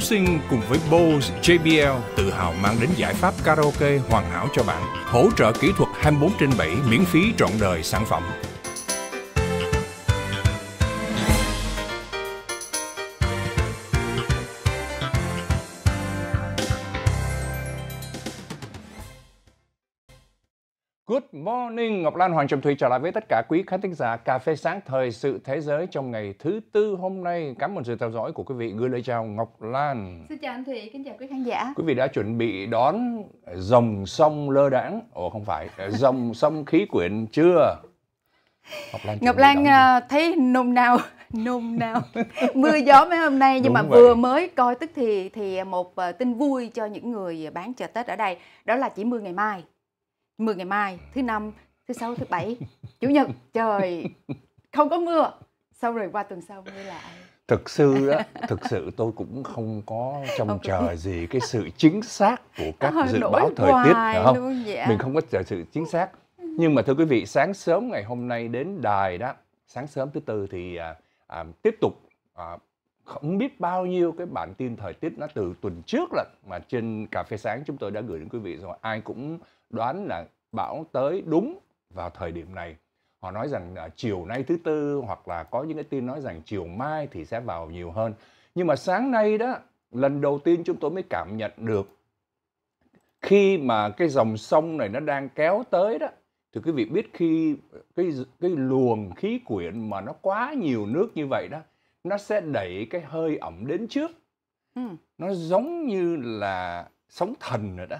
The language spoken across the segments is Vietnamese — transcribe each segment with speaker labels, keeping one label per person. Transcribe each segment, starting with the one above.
Speaker 1: Sing cùng với Bose JBL tự hào mang đến giải pháp karaoke hoàn hảo cho bạn, hỗ trợ kỹ thuật 24 trên 7 miễn phí trọn đời sản phẩm. Good morning, Ngọc Lan Hoàng Trầm Thủy trở lại với tất cả quý khán thính giả Cà phê sáng thời sự thế giới trong ngày thứ tư hôm nay. Cảm ơn sự theo dõi của quý vị. Gửi lời chào Ngọc Lan.
Speaker 2: Xin chào anh Thủy, kính chào quý khán giả. Quý
Speaker 1: vị đã chuẩn bị đón dòng sông lơ đãng, ồ không phải, dòng sông khí quyển chưa?
Speaker 2: Ngọc Lan, Ngọc Lan uh, thấy nôn nao nôn nao mưa gió mấy hôm nay nhưng Đúng mà vậy. vừa mới coi tức thì thì một à, tin vui cho những người bán chợ Tết ở đây đó là chỉ mưa ngày mai mưa ngày mai thứ năm thứ sáu thứ bảy chủ nhật trời không có mưa sau rồi qua tuần sau mới lại
Speaker 1: thực sự đó thực sự tôi cũng không có trong không chờ gì cái sự chính xác của các ờ, dự báo thời tiết phải không dạ. mình không có chờ sự chính xác nhưng mà thưa quý vị sáng sớm ngày hôm nay đến đài đó sáng sớm thứ tư thì à, à, tiếp tục à, không biết bao nhiêu cái bản tin thời tiết nó từ tuần trước lận mà trên cà phê sáng chúng tôi đã gửi đến quý vị rồi ai cũng đoán là bão tới đúng vào thời điểm này họ nói rằng à, chiều nay thứ tư hoặc là có những cái tin nói rằng chiều mai thì sẽ vào nhiều hơn nhưng mà sáng nay đó lần đầu tiên chúng tôi mới cảm nhận được khi mà cái dòng sông này nó đang kéo tới đó thì quý vị biết khi cái cái luồng khí quyển mà nó quá nhiều nước như vậy đó nó sẽ đẩy cái hơi ẩm đến trước ừ. nó giống như là sóng thần rồi đó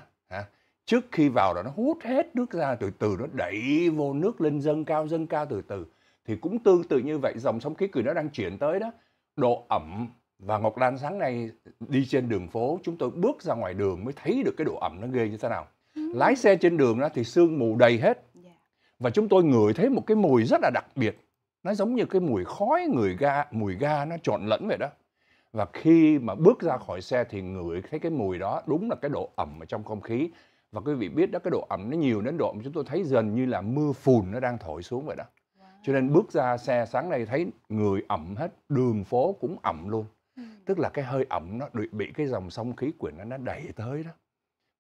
Speaker 1: trước khi vào đó nó hút hết nước ra từ từ nó đẩy vô nước lên dâng cao dâng cao từ từ thì cũng tương tự như vậy dòng sóng khí cười nó đang chuyển tới đó độ ẩm và Ngọc Lan sáng nay đi trên đường phố chúng tôi bước ra ngoài đường mới thấy được cái độ ẩm nó ghê như thế nào ừ. lái xe trên đường đó thì sương mù đầy hết dạ. và chúng tôi ngửi thấy một cái mùi rất là đặc biệt nó giống như cái mùi khói người ga mùi ga nó trộn lẫn vậy đó và khi mà bước ra khỏi xe thì ngửi thấy cái mùi đó đúng là cái độ ẩm ở trong không khí và quý vị biết đó cái độ ẩm nó nhiều đến độ mà chúng tôi thấy dần như là mưa phùn nó đang thổi xuống vậy đó cho nên bước ra xe sáng nay thấy người ẩm hết đường phố cũng ẩm luôn ừ. tức là cái hơi ẩm nó bị cái dòng sông khí quyển nó nó đẩy tới đó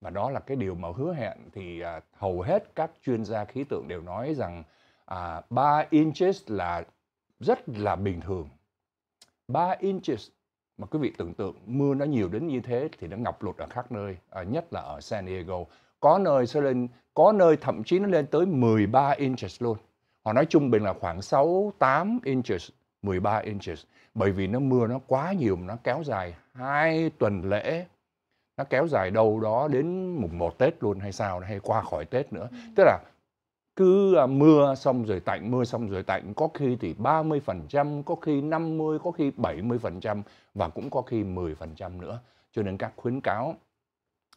Speaker 1: và đó là cái điều mà hứa hẹn thì à, hầu hết các chuyên gia khí tượng đều nói rằng à, 3 inches là rất là bình thường 3 inches mà quý vị tưởng tượng mưa nó nhiều đến như thế thì nó ngập lụt ở khắp nơi à, nhất là ở San Diego có nơi sẽ lên có nơi thậm chí nó lên tới 13 inches luôn họ nói trung bình là khoảng 6 8 inches 13 inches bởi vì nó mưa nó quá nhiều mà nó kéo dài hai tuần lễ nó kéo dài đâu đó đến mùng 1 Tết luôn hay sao hay qua khỏi Tết nữa ừ. tức là cứ à, mưa xong rồi tạnh, mưa xong rồi tạnh, có khi thì 30%, có khi 50, có khi 70% và cũng có khi 10% nữa. Cho nên các khuyến cáo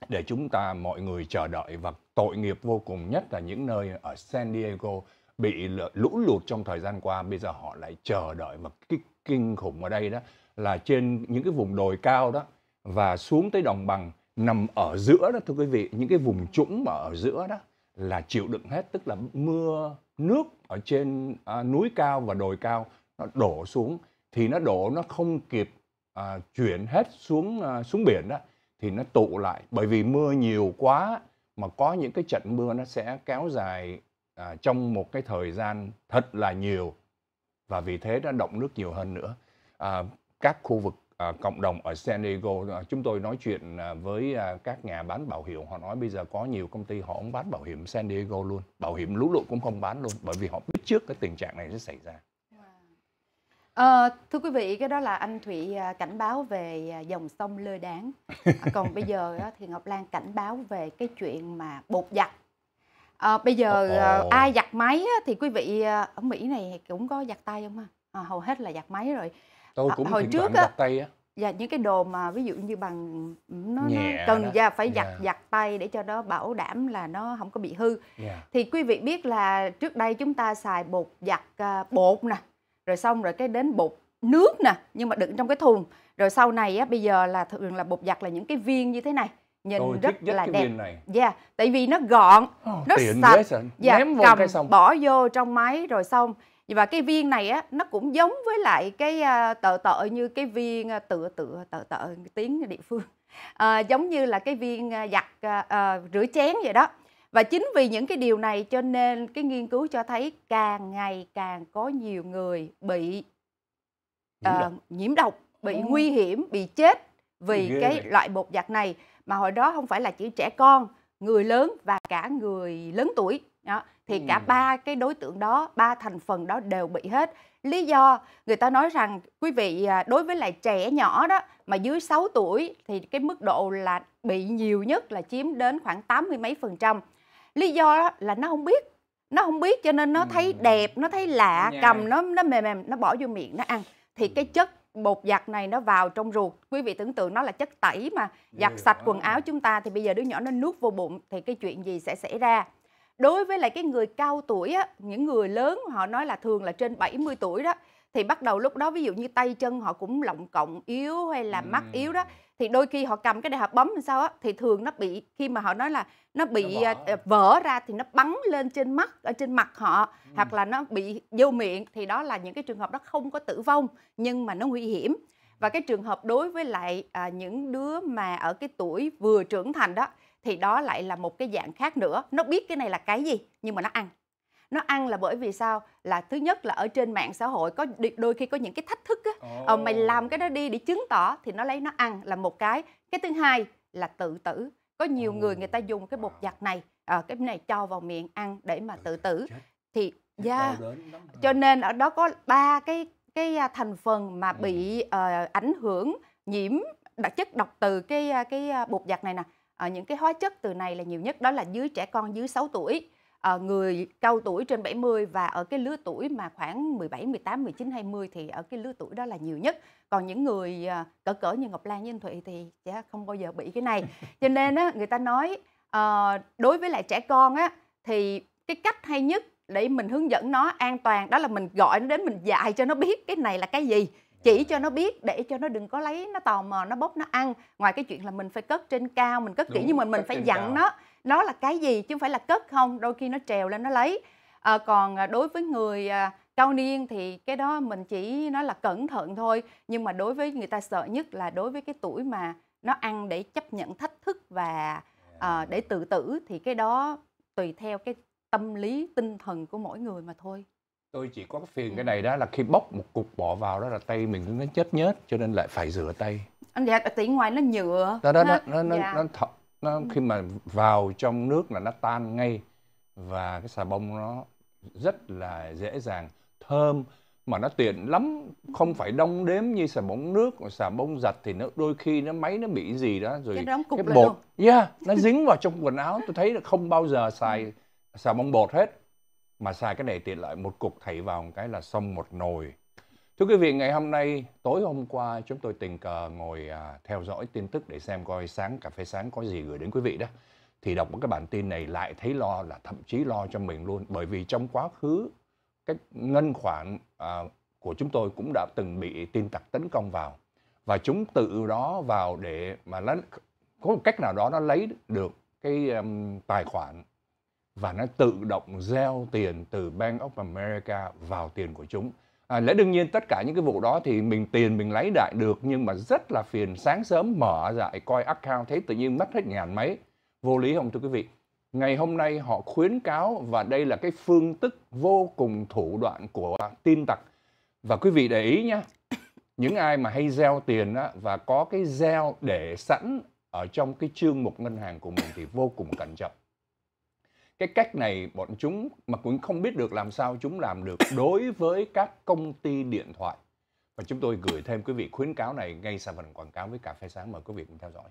Speaker 1: để chúng ta mọi người chờ đợi và tội nghiệp vô cùng nhất là những nơi ở San Diego bị lũ lụt trong thời gian qua bây giờ họ lại chờ đợi mà cái kinh khủng ở đây đó là trên những cái vùng đồi cao đó và xuống tới đồng bằng nằm ở giữa đó thưa quý vị những cái vùng trũng mà ở giữa đó là chịu đựng hết tức là mưa nước ở trên à, núi cao và đồi cao nó đổ xuống thì nó đổ nó không kịp à, chuyển hết xuống à, xuống biển đó thì nó tụ lại bởi vì mưa nhiều quá mà có những cái trận mưa nó sẽ kéo dài à, trong một cái thời gian thật là nhiều và vì thế nó động nước nhiều hơn nữa à, các khu vực à, cộng đồng ở San Diego à, chúng tôi nói chuyện à, với à, các nhà bán bảo hiểm họ nói bây giờ có nhiều công ty họ không bán bảo hiểm San Diego luôn bảo hiểm lũ lụt cũng không bán luôn bởi vì họ biết trước cái tình trạng này sẽ xảy ra
Speaker 2: À, thưa quý vị, cái đó là anh Thụy à, cảnh báo về à, dòng sông lơ đáng. À, còn bây giờ thì Ngọc Lan cảnh báo về cái chuyện mà bột giặt. À, bây giờ oh. ai giặt máy thì quý vị ở Mỹ này cũng có giặt tay không ha? À, hầu hết là giặt máy rồi tôi ờ, cũng hồi trước á, tay á dạ những cái đồ mà ví dụ như bằng nó, nó cần đó. phải giặt yeah. Dạ. giặt tay để cho nó bảo đảm là nó không có bị hư yeah. Dạ. thì quý vị biết là trước đây chúng ta xài bột giặt uh, bột nè rồi xong rồi cái đến bột nước nè nhưng mà đựng trong cái thùng rồi sau này á bây giờ là thường là bột giặt là những cái viên như thế này nhìn Tôi rất là cái đẹp viên này. Yeah, dạ, tại vì nó gọn, oh, nó tiện sạch, dạ, yeah, cầm, cái xong. bỏ vô trong máy rồi xong và cái viên này á nó cũng giống với lại cái à, tợ tợ như cái viên à, tựa tựa tợ tợ tiếng địa phương à, giống như là cái viên à, giặt à, rửa chén vậy đó và chính vì những cái điều này cho nên cái nghiên cứu cho thấy càng ngày càng có nhiều người bị nhiễm độc, nhiễm độc bị ừ. nguy hiểm, bị chết vì Ghê cái vậy. loại bột giặt này mà hồi đó không phải là chỉ trẻ con, người lớn và cả người lớn tuổi đó. thì ừ. cả ba cái đối tượng đó ba thành phần đó đều bị hết lý do người ta nói rằng quý vị à, đối với lại trẻ nhỏ đó mà dưới 6 tuổi thì cái mức độ là bị nhiều nhất là chiếm đến khoảng 80 mấy phần trăm lý do đó là nó không biết nó không biết cho nên nó thấy đẹp nó thấy lạ cầm nó nó mềm mềm nó bỏ vô miệng nó ăn thì cái chất bột giặt này nó vào trong ruột quý vị tưởng tượng nó là chất tẩy mà giặt sạch quần áo chúng ta thì bây giờ đứa nhỏ nó nuốt vô bụng thì cái chuyện gì sẽ xảy ra đối với lại cái người cao tuổi á, những người lớn họ nói là thường là trên 70 tuổi đó thì bắt đầu lúc đó ví dụ như tay chân họ cũng lọng cộng yếu hay là mắt ừ. yếu đó thì đôi khi họ cầm cái để họ bấm làm sao á thì thường nó bị khi mà họ nói là nó bị nó vỡ. Ờ, ờ, vỡ ra thì nó bắn lên trên mắt ở trên mặt họ ừ. hoặc là nó bị vô miệng thì đó là những cái trường hợp đó không có tử vong nhưng mà nó nguy hiểm và cái trường hợp đối với lại à, những đứa mà ở cái tuổi vừa trưởng thành đó thì đó lại là một cái dạng khác nữa nó biết cái này là cái gì nhưng mà nó ăn nó ăn là bởi vì sao là thứ nhất là ở trên mạng xã hội có đôi khi có những cái thách thức á oh. ờ, mày làm cái đó đi để chứng tỏ thì nó lấy nó ăn là một cái cái thứ hai là tự tử có nhiều oh. người người ta dùng cái bột giặt này à, cái này cho vào miệng ăn để mà tự tử thì yeah. cho nên ở đó có ba cái cái à, thành phần mà ừ. bị uh, ảnh hưởng nhiễm đặc chất độc từ cái à, cái à, bột giặt này nè à, những cái hóa chất từ này là nhiều nhất đó là dưới trẻ con dưới 6 tuổi à, người cao tuổi trên 70 và ở cái lứa tuổi mà khoảng 17, 18, 19, 20 thì ở cái lứa tuổi đó là nhiều nhất còn những người à, cỡ cỡ như Ngọc Lan như anh Thụy thì sẽ không bao giờ bị cái này cho nên á, người ta nói à, đối với lại trẻ con á thì cái cách hay nhất để mình hướng dẫn nó an toàn đó là mình gọi nó đến mình dạy cho nó biết cái này là cái gì chỉ cho nó biết để cho nó đừng có lấy nó tò mò nó bốc nó ăn ngoài cái chuyện là mình phải cất trên cao mình cất Đúng, kỹ nhưng mà mình phải dặn cao. nó nó là cái gì chứ không phải là cất không đôi khi nó trèo lên nó lấy ờ, à, còn đối với người à, cao niên thì cái đó mình chỉ nói là cẩn thận thôi nhưng mà đối với người ta sợ nhất là đối với cái tuổi mà nó ăn để chấp nhận thách thức và à, ờ, để tự tử thì cái đó tùy theo cái tâm lý tinh thần của mỗi người mà thôi
Speaker 1: tôi chỉ có cái phiền cái ừ. này đó là khi bóc một cục bỏ vào đó là tay mình nó chết nhớt cho nên lại phải rửa tay
Speaker 2: anh dạ tại ngoài nó nhựa đó đó nó nó nó, dạ. nó,
Speaker 1: thọ, nó ừ. khi mà vào trong nước là nó tan ngay và cái xà bông nó rất là dễ dàng thơm mà nó tiện lắm không phải đông đếm như xà bông nước xà bông giặt thì nó đôi khi nó máy nó bị gì đó rồi cái, cái bột yeah, nó dính vào trong quần áo tôi thấy là không bao giờ xài ừ. xà bông bột hết mà xài cái này tiện lợi một cục thảy vào một cái là xong một nồi thưa quý vị ngày hôm nay tối hôm qua chúng tôi tình cờ ngồi à, theo dõi tin tức để xem coi sáng cà phê sáng có gì gửi đến quý vị đó thì đọc một cái bản tin này lại thấy lo là thậm chí lo cho mình luôn bởi vì trong quá khứ cái ngân khoản à, của chúng tôi cũng đã từng bị tin tặc tấn công vào và chúng tự đó vào để mà nó có một cách nào đó nó lấy được cái um, tài khoản và nó tự động gieo tiền từ Bank of America vào tiền của chúng. À, lẽ đương nhiên tất cả những cái vụ đó thì mình tiền mình lấy đại được nhưng mà rất là phiền sáng sớm mở lại coi account thấy tự nhiên mất hết ngàn mấy. Vô lý không thưa quý vị? Ngày hôm nay họ khuyến cáo và đây là cái phương tức vô cùng thủ đoạn của tin tặc. Và quý vị để ý nhé, những ai mà hay gieo tiền á, và có cái gieo để sẵn ở trong cái chương mục ngân hàng của mình thì vô cùng cẩn trọng cái cách này bọn chúng mà cũng không biết được làm sao chúng làm được đối với các công ty điện thoại và chúng tôi gửi thêm quý vị khuyến cáo này ngay sau phần quảng cáo với cà phê sáng mời quý vị cùng theo dõi